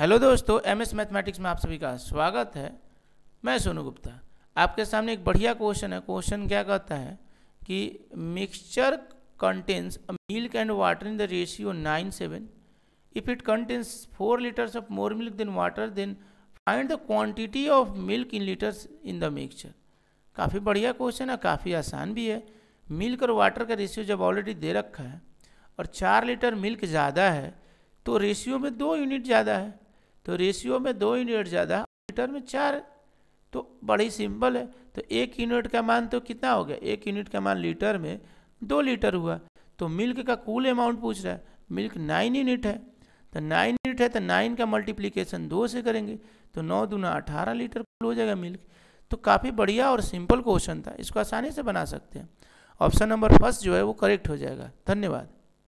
hello दोस्तों M S mathematics में आप सभी का स्वागत है मैं सोनू गुप्ता आपके सामने एक बढ़िया क्वेश्चन है क्वेश्चन क्या कहता है कि mixture contains milk and water in the ratio nine seven if it contains four litres of more milk than water then find the quantity of milk in litres in the mixture काफ़ी बढ़िया question है काफ़ी आसान भी है milk और water का ratio जब ऑलरेडी दे रखा है और चार लीटर मिल्क ज़्यादा है तो रेशियो में दो यूनिट ज़्यादा है तो रेशियो में दो यूनिट ज़्यादा मीटर में चार तो बड़ी सिंपल है तो एक यूनिट का मान तो कितना हो गया एक यूनिट का मान लीटर में दो लीटर हुआ तो मिल्क का कुल अमाउंट पूछ रहा है मिल्क नाइन यूनिट है तो नाइन यूनिट है तो नाइन का मल्टीप्लीकेशन दो से करेंगे तो नौ दूना अठारह लीटर कुल हो जाएगा मिल्क तो काफ़ी बढ़िया और सिंपल क्वेश्चन था इसको आसानी से बना सकते हैं ऑप्शन नंबर फर्स्ट जो है वो करेक्ट हो जाएगा धन्यवाद